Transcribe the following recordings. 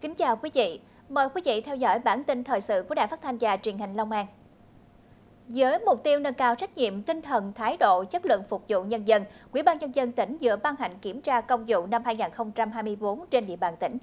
Kính chào quý vị. Mời quý vị theo dõi bản tin thời sự của Đài Phát thanh và Truyền hình Long An. Với mục tiêu nâng cao trách nhiệm, tinh thần, thái độ, chất lượng phục vụ nhân dân, Ủy ban Nhân dân tỉnh vừa ban hành kiểm tra công vụ năm 2024 trên địa bàn tỉnh.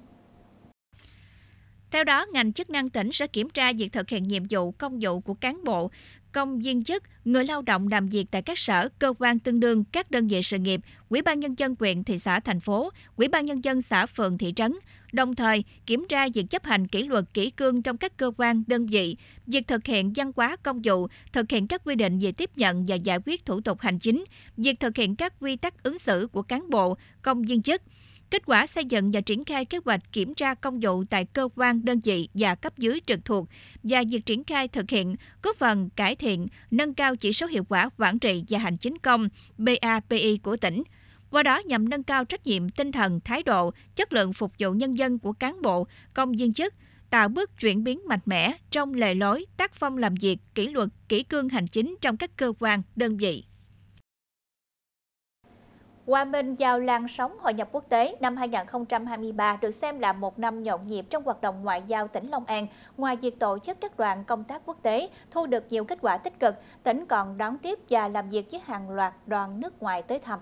Theo đó, ngành chức năng tỉnh sẽ kiểm tra việc thực hiện nhiệm vụ công vụ của cán bộ, công viên chức, người lao động làm việc tại các sở, cơ quan tương đương, các đơn vị sự nghiệp, Ủy ban nhân dân huyện, thị xã, thành phố, Ủy ban nhân dân xã, phường, thị trấn, đồng thời kiểm tra việc chấp hành kỷ luật kỷ cương trong các cơ quan, đơn vị, việc thực hiện văn hóa công vụ, thực hiện các quy định về tiếp nhận và giải quyết thủ tục hành chính, việc thực hiện các quy tắc ứng xử của cán bộ, công viên chức. Kết quả xây dựng và triển khai kế hoạch kiểm tra công vụ tại cơ quan, đơn vị và cấp dưới trực thuộc và việc triển khai thực hiện góp phần cải thiện, nâng cao chỉ số hiệu quả quản trị và hành chính công BAPI của tỉnh. Qua đó nhằm nâng cao trách nhiệm tinh thần, thái độ, chất lượng phục vụ nhân dân của cán bộ, công viên chức, tạo bước chuyển biến mạnh mẽ trong lề lối, tác phong làm việc, kỷ luật, kỷ cương hành chính trong các cơ quan, đơn vị. Hòa Minh vào làn sóng hội nhập quốc tế năm 2023 được xem là một năm nhộn nhịp trong hoạt động ngoại giao tỉnh Long An. Ngoài việc tổ chức các đoàn công tác quốc tế thu được nhiều kết quả tích cực, tỉnh còn đón tiếp và làm việc với hàng loạt đoàn nước ngoài tới thăm.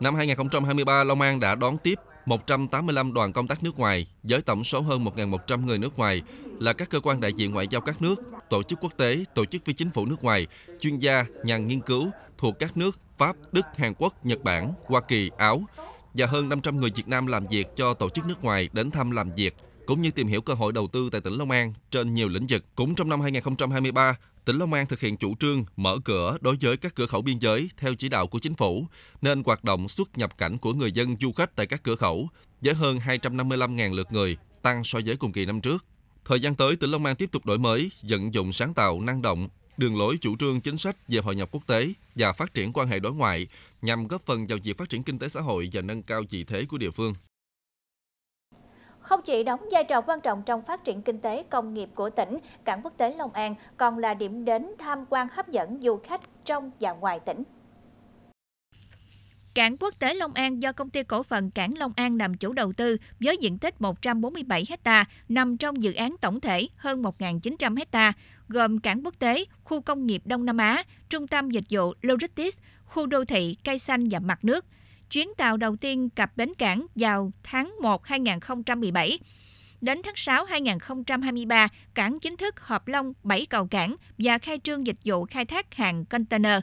Năm 2023, Long An đã đón tiếp 185 đoàn công tác nước ngoài với tổng số hơn 1.100 người nước ngoài là các cơ quan đại diện ngoại giao các nước, tổ chức quốc tế, tổ chức phi chính phủ nước ngoài, chuyên gia, nhà nghiên cứu thuộc các nước Pháp, Đức, Hàn Quốc, Nhật Bản, Hoa Kỳ, Áo và hơn 500 người Việt Nam làm việc cho tổ chức nước ngoài đến thăm làm việc cũng như tìm hiểu cơ hội đầu tư tại tỉnh Long An trên nhiều lĩnh vực. Cũng trong năm 2023, tỉnh Long An thực hiện chủ trương mở cửa đối với các cửa khẩu biên giới theo chỉ đạo của chính phủ, nên hoạt động xuất nhập cảnh của người dân du khách tại các cửa khẩu với hơn 255.000 lượt người, tăng so với cùng kỳ năm trước. Thời gian tới, tỉnh Long An tiếp tục đổi mới, vận dụng sáng tạo, năng động, đường lối chủ trương chính sách về hội nhập quốc tế và phát triển quan hệ đối ngoại nhằm góp phần vào việc phát triển kinh tế xã hội và nâng cao vị thế của địa phương. Không chỉ đóng vai trò quan trọng trong phát triển kinh tế công nghiệp của tỉnh, cảng quốc tế Long An còn là điểm đến tham quan hấp dẫn du khách trong và ngoài tỉnh. Cảng quốc tế Long An do công ty cổ phần Cảng Long An làm chủ đầu tư với diện tích 147 ha nằm trong dự án tổng thể hơn 1.900 ha, gồm cảng quốc tế, khu công nghiệp Đông Nam Á, trung tâm dịch vụ Logistics, khu đô thị, cây xanh và mặt nước. Chuyến tàu đầu tiên cập bến cảng vào tháng 1 2017. Đến tháng 6 2023, cảng chính thức hợp long 7 cầu cảng và khai trương dịch vụ khai thác hàng container.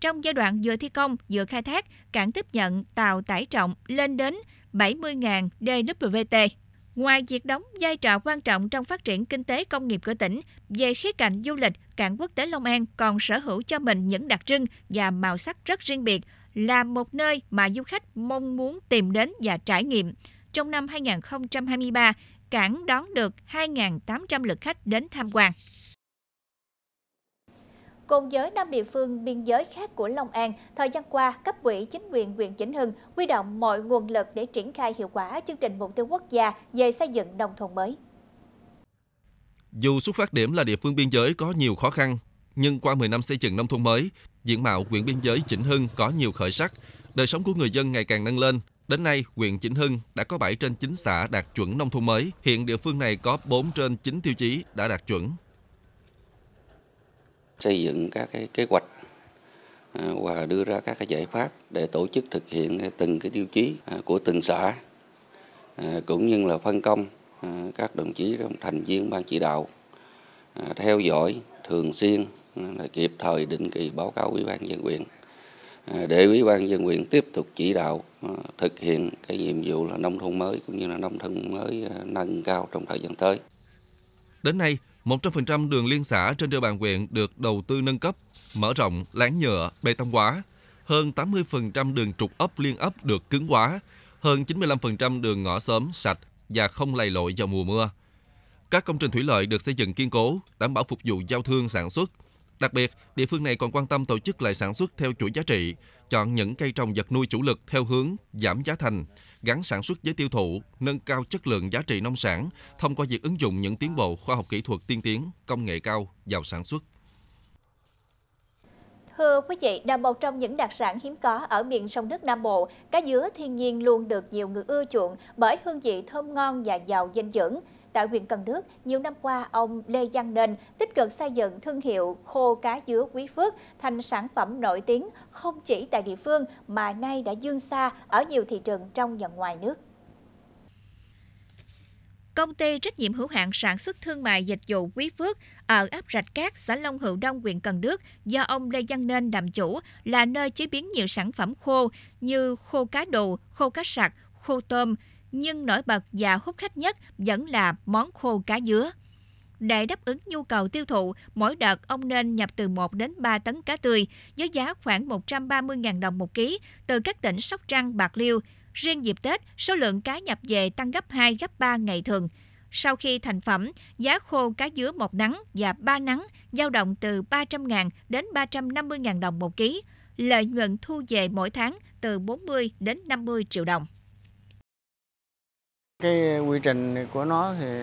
Trong giai đoạn vừa thi công, vừa khai thác, cảng tiếp nhận tàu tải trọng lên đến 70.000 DWT. Ngoài việc đóng vai trò quan trọng trong phát triển kinh tế công nghiệp của tỉnh, về khía cạnh du lịch, cảng quốc tế Long An còn sở hữu cho mình những đặc trưng và màu sắc rất riêng biệt, là một nơi mà du khách mong muốn tìm đến và trải nghiệm. Trong năm 2023, cảng đón được 2.800 lượt khách đến tham quan. Cùng với năm địa phương biên giới khác của Long An, thời gian qua, cấp ủy chính quyền huyện Vĩnh Hưng huy động mọi nguồn lực để triển khai hiệu quả chương trình mục tiêu quốc gia về xây dựng nông thôn mới. Dù xuất phát điểm là địa phương biên giới có nhiều khó khăn, nhưng qua 10 năm xây dựng nông thôn mới, diện mạo huyện biên giới Chỉnh Hưng có nhiều khởi sắc, đời sống của người dân ngày càng nâng lên. Đến nay, huyện Chỉnh Hưng đã có 7 trên 9 xã đạt chuẩn nông thôn mới. Hiện địa phương này có 4 trên 9 tiêu chí đã đạt chuẩn xây dựng các cái kế hoạch à, và đưa ra các cái giải pháp để tổ chức thực hiện từng cái tiêu chí à, của từng xã à, cũng như là phân công các đồng chí thành viên ban chỉ đạo theo dõi thường xuyên là kịp thời định kỳ báo cáo ủy ban dân huyện để ủy ban dân huyện tiếp tục chỉ đạo thực hiện cái nhiệm vụ là nông thôn mới cũng như là nông thôn mới nâng cao trong thời gian tới. Đến nay, 100% đường liên xã trên địa bàn huyện được đầu tư nâng cấp, mở rộng, láng nhựa, bê tông hóa. Hơn 80% đường trục ấp liên ấp được cứng hóa. Hơn 95% đường ngõ xóm sạch và không lầy lội vào mùa mưa. Các công trình thủy lợi được xây dựng kiên cố, đảm bảo phục vụ giao thương sản xuất. Đặc biệt, địa phương này còn quan tâm tổ chức lại sản xuất theo chuỗi giá trị, chọn những cây trồng vật nuôi chủ lực theo hướng giảm giá thành, gắn sản xuất với tiêu thụ, nâng cao chất lượng giá trị nông sản thông qua việc ứng dụng những tiến bộ khoa học kỹ thuật tiên tiến, công nghệ cao vào sản xuất. Thưa quý vị, là một trong những đặc sản hiếm có ở miền sông nước Nam Bộ, cá dứa thiên nhiên luôn được nhiều người ưa chuộng bởi hương vị thơm ngon và giàu dinh dưỡng. Tại huyện Cần Đước, nhiều năm qua, ông Lê Giang Nền tích cực xây dựng thương hiệu khô cá dứa Quý Phước thành sản phẩm nổi tiếng không chỉ tại địa phương mà nay đã dương xa ở nhiều thị trường trong và ngoài nước. Công ty trách nhiệm hữu hạn sản xuất thương mại dịch vụ Quý Phước ở ấp Rạch Cát, xã Long Hữu Đông, huyện Cần Đước do ông Lê Văn Nên làm chủ là nơi chế biến nhiều sản phẩm khô như khô cá đồ, khô cá sặc, khô tôm, nhưng nổi bật và hút khách nhất vẫn là món khô cá dứa. Để đáp ứng nhu cầu tiêu thụ, mỗi đợt ông nên nhập từ 1 đến 3 tấn cá tươi với giá khoảng 130.000 đồng một ký từ các tỉnh Sóc Trăng, Bạc Liêu. Riêng dịp Tết, số lượng cá nhập về tăng gấp 2, gấp 3 ngày thường. Sau khi thành phẩm, giá khô cá dứa một nắng và ba nắng dao động từ 300.000 đến 350.000 đồng một ký. Lợi nhuận thu về mỗi tháng từ 40 đến 50 triệu đồng. Cái quy trình của nó thì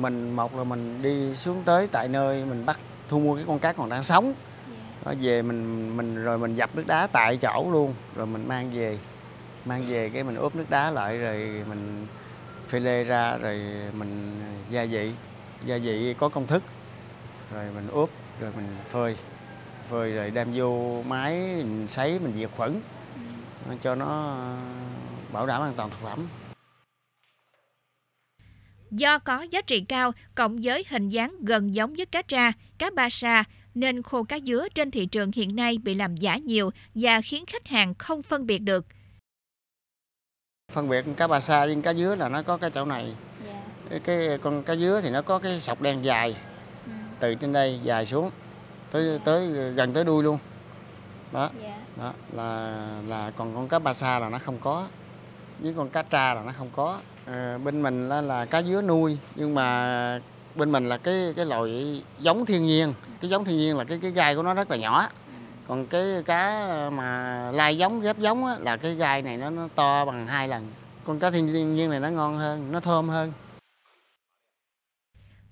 mình một là mình đi xuống tới tại nơi mình bắt thu mua cái con cá còn đang sống. Dạ. Nó về mình mình rồi mình dập nước đá tại chỗ luôn rồi mình mang về. Mang về cái mình ướp nước đá lại rồi mình phi lê ra rồi mình gia vị. Gia vị có công thức. Rồi mình ướp rồi mình phơi. Phơi rồi đem vô máy mình sấy mình diệt khuẩn dạ. cho nó bảo đảm an toàn thực phẩm. Do có giá trị cao cộng với hình dáng gần giống với cá tra, cá ba sa, nên khô cá dứa trên thị trường hiện nay bị làm giả nhiều và khiến khách hàng không phân biệt được. Phân biệt cá ba sa với cá dứa là nó có cái chỗ này. Yeah. Dạ. Cái con cá dứa thì nó có cái sọc đen dài. Ừ. Từ trên đây dài xuống tới tới gần tới đuôi luôn. Đó. Yeah. Dạ. Đó là là còn con cá ba sa là nó không có. Với con cá tra là nó không có. Ờ, bên mình là, là cá dứa nuôi nhưng mà bên mình là cái cái loại giống thiên nhiên cái giống thiên nhiên là cái cái gai của nó rất là nhỏ còn cái cá mà lai giống ghép giống á, là cái gai này nó, nó to bằng hai lần con cá thiên nhiên này nó ngon hơn nó thơm hơn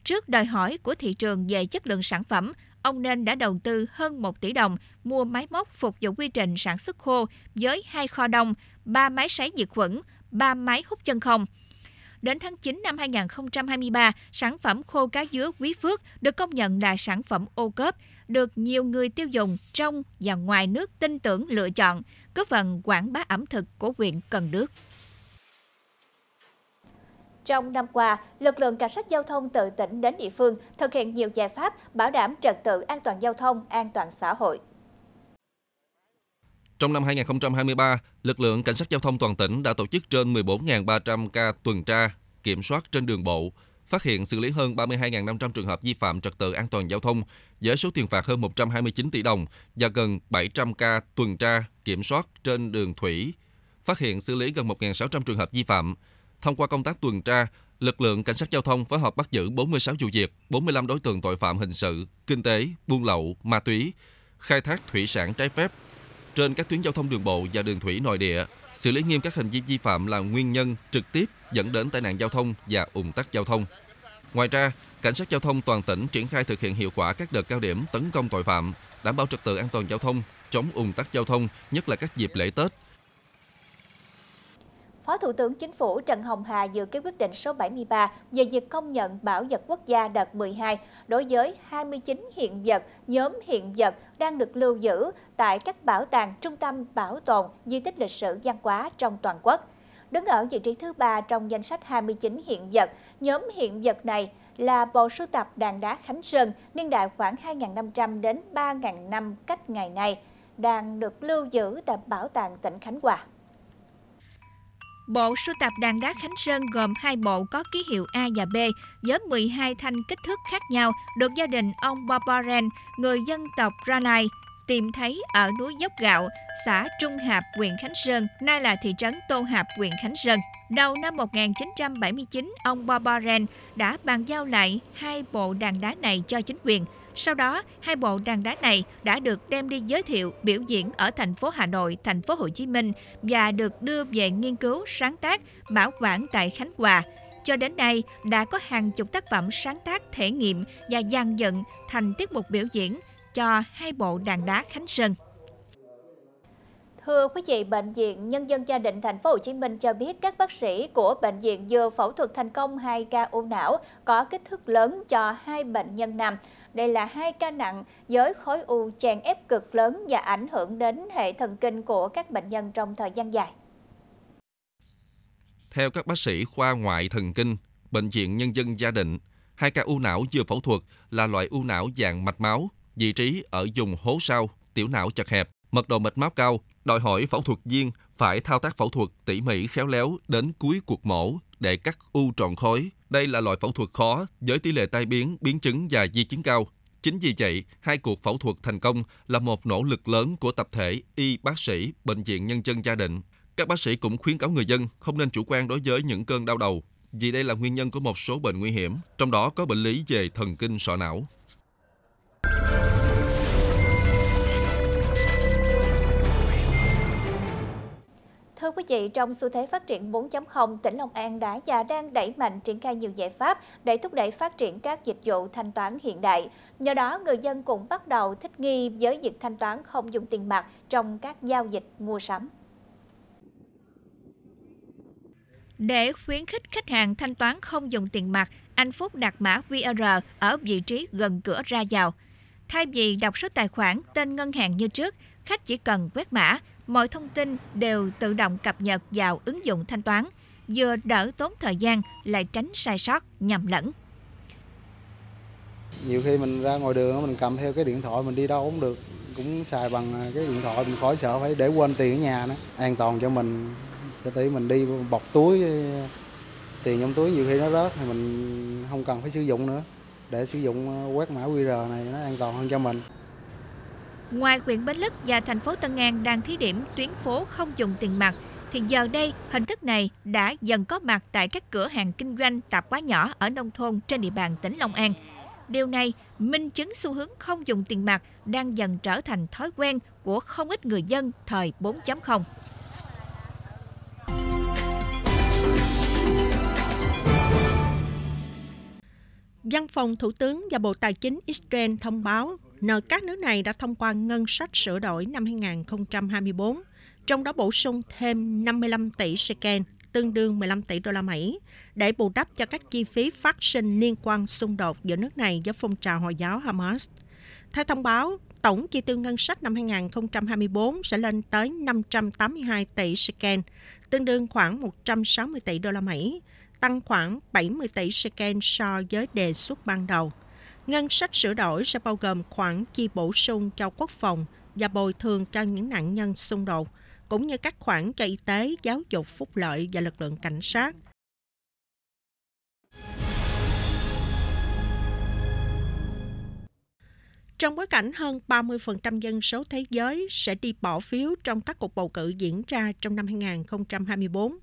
Trước đòi hỏi của thị trường về chất lượng sản phẩm, ông Nên đã đầu tư hơn 1 tỷ đồng mua máy móc phục vụ quy trình sản xuất khô với hai kho đông, ba máy sấy diệt khuẩn, ba máy hút chân không đến tháng 9 năm 2023, sản phẩm khô cá dứa Quý Phước được công nhận là sản phẩm ô cớp, được nhiều người tiêu dùng trong và ngoài nước tin tưởng lựa chọn, góp phần quảng bá ẩm thực của huyện Cần Đức. Trong năm qua, lực lượng cảnh sát giao thông từ tỉnh đến địa phương thực hiện nhiều giải pháp bảo đảm trật tự an toàn giao thông, an toàn xã hội. Trong năm 2023, lực lượng cảnh sát giao thông toàn tỉnh đã tổ chức trên 14.300 ca tuần tra, kiểm soát trên đường bộ, phát hiện xử lý hơn 32.500 trường hợp vi phạm trật tự an toàn giao thông với số tiền phạt hơn 129 tỷ đồng và gần 700 ca tuần tra, kiểm soát trên đường thủy, phát hiện xử lý gần 1.600 trường hợp vi phạm. Thông qua công tác tuần tra, lực lượng cảnh sát giao thông phối hợp bắt giữ 46 vụ việc, 45 đối tượng tội phạm hình sự, kinh tế, buôn lậu, ma túy, khai thác thủy sản trái phép trên các tuyến giao thông đường bộ và đường thủy nội địa, xử lý nghiêm các hành vi vi phạm là nguyên nhân trực tiếp dẫn đến tai nạn giao thông và ùn tắc giao thông. Ngoài ra, cảnh sát giao thông toàn tỉnh triển khai thực hiện hiệu quả các đợt cao điểm tấn công tội phạm, đảm bảo trật tự an toàn giao thông, chống ùn tắc giao thông, nhất là các dịp lễ Tết, Phó Thủ tướng Chính phủ Trần Hồng Hà dự ký quyết định số 73 về việc công nhận bảo vật quốc gia đợt 12 đối với 29 hiện vật, nhóm hiện vật đang được lưu giữ tại các bảo tàng trung tâm bảo tồn di tích lịch sử văn hóa trong toàn quốc. Đứng ở vị trí thứ ba trong danh sách 29 hiện vật, nhóm hiện vật này là bộ sưu tập đàn đá Khánh Sơn niên đại khoảng 2.500 đến 3.000 năm cách ngày nay, đang được lưu giữ tại Bảo tàng tỉnh Khánh Hòa. Bộ sưu tập đàn đá Khánh Sơn gồm hai bộ có ký hiệu A và B với 12 thanh kích thước khác nhau được gia đình ông Barbaran, người dân tộc Ranai, tìm thấy ở núi Dốc Gạo, xã Trung Hạp, huyện Khánh Sơn, nay là thị trấn Tô Hạp, huyện Khánh Sơn. Đầu năm 1979, ông Barbaran đã bàn giao lại hai bộ đàn đá này cho chính quyền. Sau đó, hai bộ đàn đá này đã được đem đi giới thiệu, biểu diễn ở thành phố Hà Nội, thành phố Hồ Chí Minh và được đưa về nghiên cứu, sáng tác, bảo quản tại Khánh Hòa. Cho đến nay, đã có hàng chục tác phẩm sáng tác thể nghiệm và dàn dựng thành tiết mục biểu diễn cho hai bộ đàn đá Khánh Sơn. Thưa quý vị, bệnh viện Nhân dân Gia định Thành phố Hồ Chí Minh cho biết các bác sĩ của bệnh viện vừa phẫu thuật thành công hai ca u não có kích thước lớn cho hai bệnh nhân nam. Đây là hai ca nặng với khối u chèn ép cực lớn và ảnh hưởng đến hệ thần kinh của các bệnh nhân trong thời gian dài. Theo các bác sĩ khoa ngoại thần kinh, Bệnh viện Nhân dân Gia Định, hai ca u não vừa phẫu thuật là loại u não dạng mạch máu, vị trí ở vùng hố sau, tiểu não chật hẹp, mật độ mạch máu cao, đòi hỏi phẫu thuật viên phải thao tác phẫu thuật tỉ mỉ khéo léo đến cuối cuộc mổ để cắt u tròn khối đây là loại phẫu thuật khó với tỷ lệ tai biến, biến chứng và di chứng cao. Chính vì vậy, hai cuộc phẫu thuật thành công là một nỗ lực lớn của tập thể y bác sĩ Bệnh viện Nhân dân Gia Định. Các bác sĩ cũng khuyến cáo người dân không nên chủ quan đối với những cơn đau đầu, vì đây là nguyên nhân của một số bệnh nguy hiểm, trong đó có bệnh lý về thần kinh sọ não. quý vị, trong xu thế phát triển 4.0, tỉnh Long An đã và đang đẩy mạnh triển khai nhiều giải pháp để thúc đẩy phát triển các dịch vụ thanh toán hiện đại. Nhờ đó, người dân cũng bắt đầu thích nghi với việc thanh toán không dùng tiền mặt trong các giao dịch mua sắm. Để khuyến khích khách hàng thanh toán không dùng tiền mặt, anh Phúc đặt mã QR ở vị trí gần cửa ra vào. Thay vì đọc số tài khoản, tên ngân hàng như trước, khách chỉ cần quét mã, mọi thông tin đều tự động cập nhật vào ứng dụng thanh toán, vừa đỡ tốn thời gian lại tránh sai sót, nhầm lẫn. Nhiều khi mình ra ngoài đường mình cầm theo cái điện thoại mình đi đâu cũng được, cũng xài bằng à, cái điện thoại mình khỏi sợ phải để quên tiền ở nhà nữa, an toàn cho mình. Cho tí mình đi bọc túi à, tiền trong túi nhiều khi nó rớt thì mình không cần phải sử dụng nữa để sử dụng à, quét mã QR này nó an toàn hơn cho mình. Ngoài huyện Bến Lức và thành phố Tân An đang thí điểm tuyến phố không dùng tiền mặt, thì giờ đây hình thức này đã dần có mặt tại các cửa hàng kinh doanh tạp hóa nhỏ ở nông thôn trên địa bàn tỉnh Long An. Điều này minh chứng xu hướng không dùng tiền mặt đang dần trở thành thói quen của không ít người dân thời 4.0. Văn phòng Thủ tướng và Bộ Tài chính Israel thông báo nợ các nước này đã thông qua ngân sách sửa đổi năm 2024, trong đó bổ sung thêm 55 tỷ shekel, tương đương 15 tỷ đô la Mỹ, để bù đắp cho các chi phí phát sinh liên quan xung đột giữa nước này với phong trào Hồi giáo Hamas. Theo thông báo, tổng chi tiêu ngân sách năm 2024 sẽ lên tới 582 tỷ shekel, tương đương khoảng 160 tỷ đô la Mỹ, tăng khoảng 70 tỷ shekel so với đề xuất ban đầu. Ngân sách sửa đổi sẽ bao gồm khoản chi bổ sung cho quốc phòng và bồi thường cho những nạn nhân xung đột, cũng như các khoản cho y tế, giáo dục, phúc lợi và lực lượng cảnh sát. Trong bối cảnh hơn 30% dân số thế giới sẽ đi bỏ phiếu trong các cuộc bầu cử diễn ra trong năm 2024,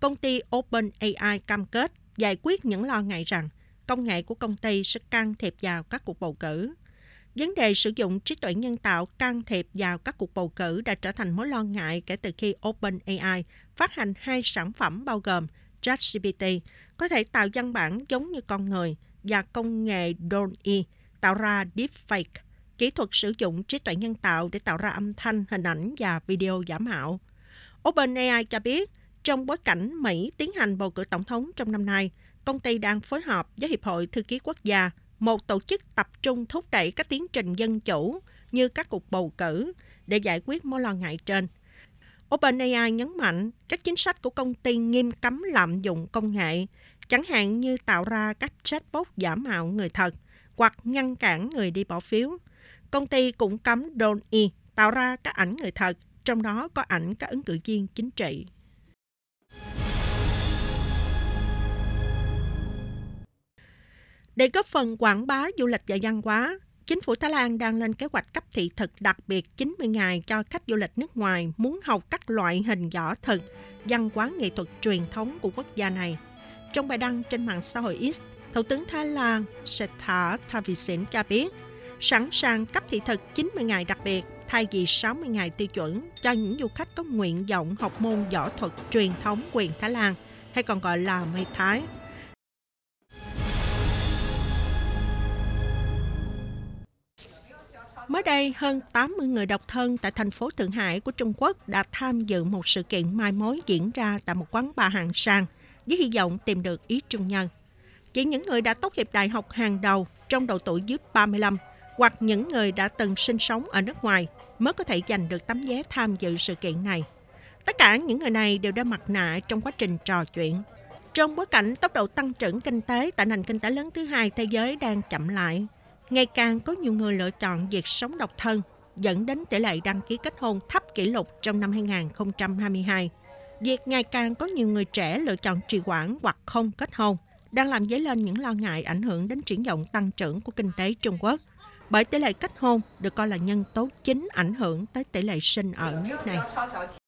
công ty OpenAI cam kết giải quyết những lo ngại rằng – công nghệ của công ty sẽ can thiệp vào các cuộc bầu cử. Vấn đề sử dụng trí tuệ nhân tạo can thiệp vào các cuộc bầu cử đã trở thành mối lo ngại kể từ khi OpenAI phát hành hai sản phẩm bao gồm ChatGPT có thể tạo văn bản giống như con người và công nghệ DALL-E tạo ra deepfake, kỹ thuật sử dụng trí tuệ nhân tạo để tạo ra âm thanh, hình ảnh và video giả mạo. OpenAI cho biết, trong bối cảnh Mỹ tiến hành bầu cử tổng thống trong năm nay, công ty đang phối hợp với Hiệp hội Thư ký Quốc gia, một tổ chức tập trung thúc đẩy các tiến trình dân chủ như các cuộc bầu cử để giải quyết mối lo ngại trên. OpenAI nhấn mạnh các chính sách của công ty nghiêm cấm lạm dụng công nghệ, chẳng hạn như tạo ra các chatbot giả mạo người thật hoặc ngăn cản người đi bỏ phiếu. Công ty cũng cấm Don E tạo ra các ảnh người thật, trong đó có ảnh các ứng cử viên chính trị. Để góp phần quảng bá du lịch và văn hóa, chính phủ Thái Lan đang lên kế hoạch cấp thị thực đặc biệt 90 ngày cho khách du lịch nước ngoài muốn học các loại hình võ thực, văn hóa nghệ thuật truyền thống của quốc gia này. Trong bài đăng trên mạng xã hội X, Thủ tướng Thái Lan Sethar Thavisin cho biết, sẵn sàng cấp thị thực 90 ngày đặc biệt thay vì 60 ngày tiêu chuẩn cho những du khách có nguyện vọng học môn võ thuật truyền thống quyền Thái Lan, hay còn gọi là Mây Thái. Mới đây, hơn 80 người độc thân tại thành phố Thượng Hải của Trung Quốc đã tham dự một sự kiện mai mối diễn ra tại một quán bar hàng sang với hy vọng tìm được ý trung nhân. Chỉ những người đã tốt nghiệp đại học hàng đầu trong độ tuổi dưới 35 hoặc những người đã từng sinh sống ở nước ngoài mới có thể giành được tấm vé tham dự sự kiện này. Tất cả những người này đều đeo mặt nạ trong quá trình trò chuyện. Trong bối cảnh tốc độ tăng trưởng kinh tế tại nền kinh tế lớn thứ hai thế giới đang chậm lại, Ngày càng có nhiều người lựa chọn việc sống độc thân, dẫn đến tỷ lệ đăng ký kết hôn thấp kỷ lục trong năm 2022. Việc ngày càng có nhiều người trẻ lựa chọn trì hoãn hoặc không kết hôn đang làm dấy lên những lo ngại ảnh hưởng đến triển vọng tăng trưởng của kinh tế Trung Quốc. Bởi tỷ lệ kết hôn được coi là nhân tố chính ảnh hưởng tới tỷ lệ sinh ở nước này.